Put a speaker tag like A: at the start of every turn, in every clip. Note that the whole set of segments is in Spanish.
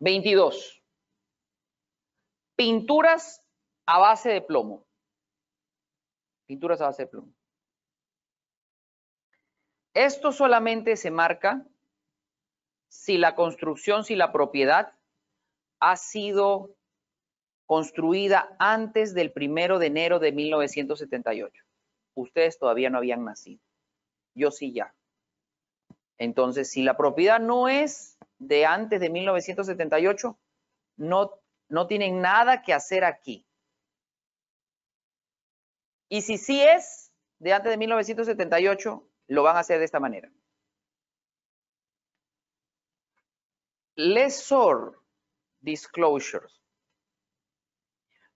A: 22. Pinturas a base de plomo. Pinturas a base de plomo. Esto solamente se marca si la construcción, si la propiedad ha sido construida antes del primero de enero de 1978. Ustedes todavía no habían nacido. Yo sí ya. Entonces, si la propiedad no es de antes de 1978 no, no tienen nada que hacer aquí. Y si sí es de antes de 1978, lo van a hacer de esta manera. Lesor disclosures.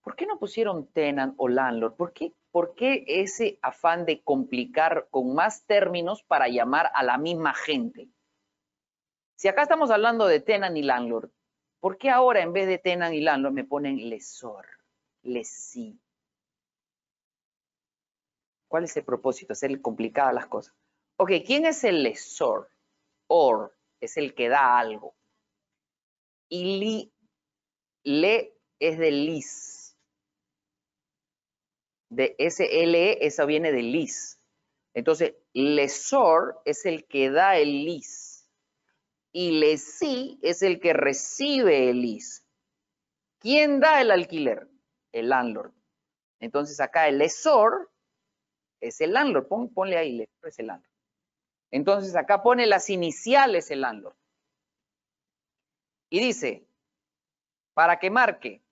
A: ¿Por qué no pusieron tenant o landlord? ¿Por qué ese afán de complicar con más términos para llamar a la misma gente? Si acá estamos hablando de tenant y landlord, ¿por qué ahora en vez de Tenan y landlord me ponen lesor, lesí? ¿Cuál es el propósito? Hacer complicadas las cosas. Ok, ¿quién es el lesor? Or es el que da algo. Y li, le es de lis. De SLE, eso viene de lis. Entonces, lesor es el que da el lis y Lesí es el que recibe el is. ¿Quién da el alquiler? El landlord. Entonces acá el esor es el landlord. ponle ahí, lesor es el landlord. Entonces acá pone las iniciales el landlord. Y dice, para que marque,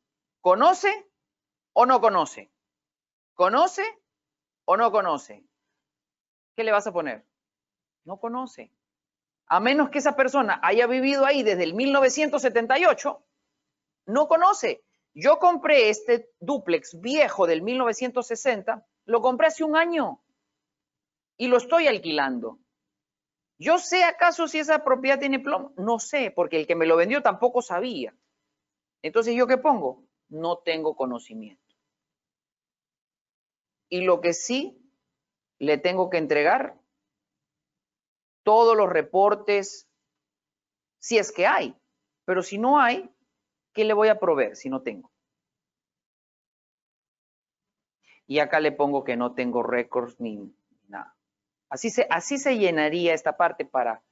A: ¿conoce o no conoce? ¿Conoce o no conoce? ¿Qué le vas a poner? No conoce a menos que esa persona haya vivido ahí desde el 1978, no conoce. Yo compré este duplex viejo del 1960, lo compré hace un año y lo estoy alquilando. Yo sé acaso si esa propiedad tiene plomo, no sé, porque el que me lo vendió tampoco sabía. Entonces, ¿yo qué pongo? No tengo conocimiento. Y lo que sí le tengo que entregar todos los reportes, si es que hay. Pero si no hay, ¿qué le voy a proveer si no tengo? Y acá le pongo que no tengo récords ni nada. Así se, así se llenaría esta parte para,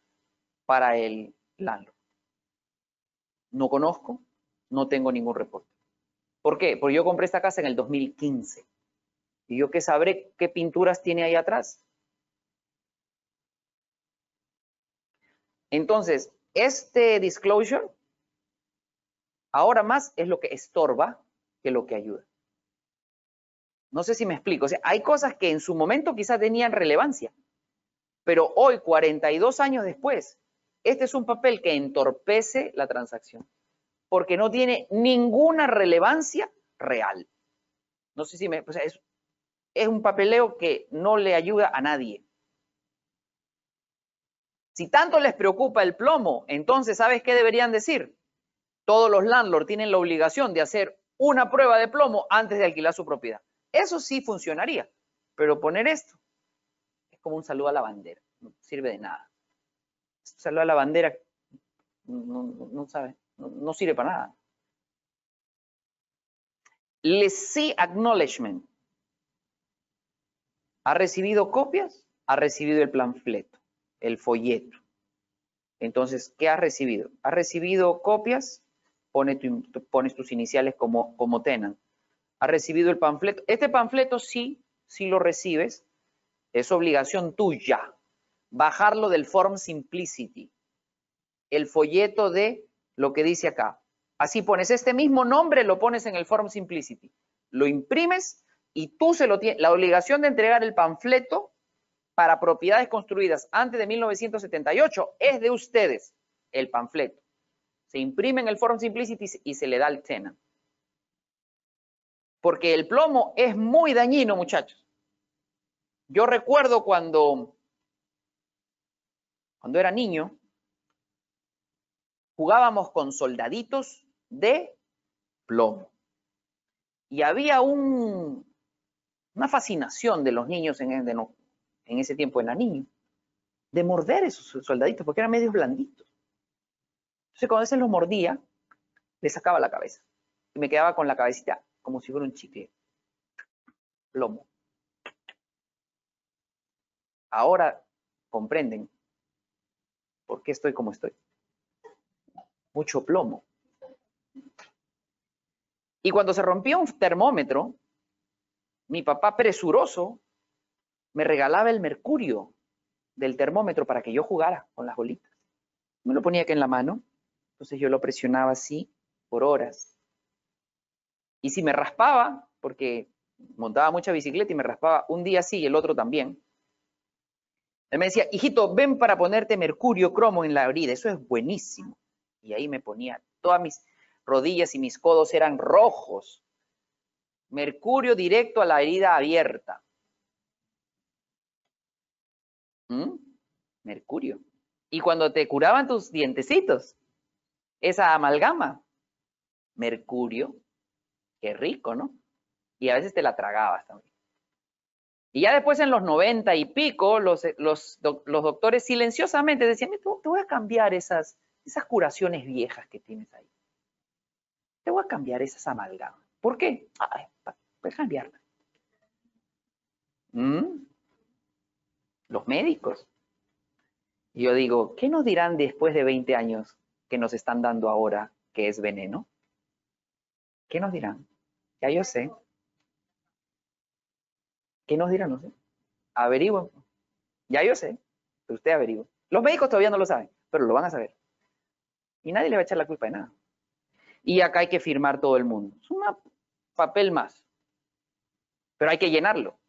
A: para el landlord. No conozco, no tengo ningún reporte. ¿Por qué? Porque yo compré esta casa en el 2015. ¿Y yo qué sabré qué pinturas tiene ahí atrás? Entonces, este disclosure, ahora más es lo que estorba que lo que ayuda. No sé si me explico. hay cosas que en su momento quizás tenían relevancia, pero hoy, 42 años después, este es un papel que entorpece la transacción, porque no tiene ninguna relevancia real. No sé si me... es un papeleo que no le ayuda a nadie. Si tanto les preocupa el plomo, entonces, ¿sabes qué deberían decir? Todos los landlords tienen la obligación de hacer una prueba de plomo antes de alquilar su propiedad. Eso sí funcionaría, pero poner esto es como un saludo a la bandera, no sirve de nada. saludo a la bandera no, sirve para nada. see Acknowledgement. ¿Ha recibido copias? ¿Ha recibido el planfleto el folleto. Entonces, ¿qué has recibido? ¿Has recibido copias? pones tus iniciales como, como ¿Has recibido el panfleto? Este panfleto sí, sí lo recibes. Es obligación tuya. Bajarlo del Form Simplicity. El folleto de lo que dice acá. Así pones este mismo nombre, lo pones en el Form Simplicity. Lo imprimes y tú se lo tienes. La obligación de entregar el panfleto para propiedades construidas antes de 1978 es de ustedes el panfleto. Se imprime en el Forum Simplicity y se le da el tena. Porque el plomo es muy dañino, muchachos. Yo recuerdo cuando, cuando era niño, jugábamos con soldaditos de plomo. Y había un, una fascinación de los niños en, de, en ese tiempo era niño, de morder esos soldaditos, porque eran medio blanditos. Entonces, cuando a los mordía, le sacaba la cabeza. Y me quedaba con la cabecita como si fuera un chicle. Plomo. Ahora comprenden por qué estoy como estoy. Mucho plomo. Y cuando se rompió un termómetro, mi papá presuroso me regalaba el mercurio del termómetro para que yo jugara con las bolitas. Me lo ponía aquí en la mano, entonces yo lo presionaba así por horas. Y si me raspaba, porque montaba mucha bicicleta y me raspaba un día así y el otro también, él me decía, hijito, ven para ponerte mercurio cromo en la herida, eso es buenísimo. Y ahí me ponía, todas mis rodillas y mis codos eran rojos. Mercurio directo a la herida abierta Mm, mercurio. Y cuando te curaban tus dientecitos, esa amalgama, mercurio, qué rico, ¿no? Y a veces te la tragabas también. Y ya después en los noventa y pico, los, eh, los, doctores silenciosamente decían, te voy a cambiar esas, esas curaciones viejas que tienes ahí. Te voy a cambiar esas amalgamas. ¿Por qué? Ay, para cambiarlas. Mm los médicos. Y yo digo, ¿qué nos dirán después de 20 años que nos están dando ahora que es veneno? ¿Qué nos dirán? Ya yo sé. ¿Qué nos dirán? No sé. averiguo Ya yo sé. usted averigua. Los médicos todavía no lo saben, pero lo van a saber. Y nadie le va a echar la culpa de nada. Y acá hay que firmar todo el mundo. Es un papel más. Pero hay que llenarlo.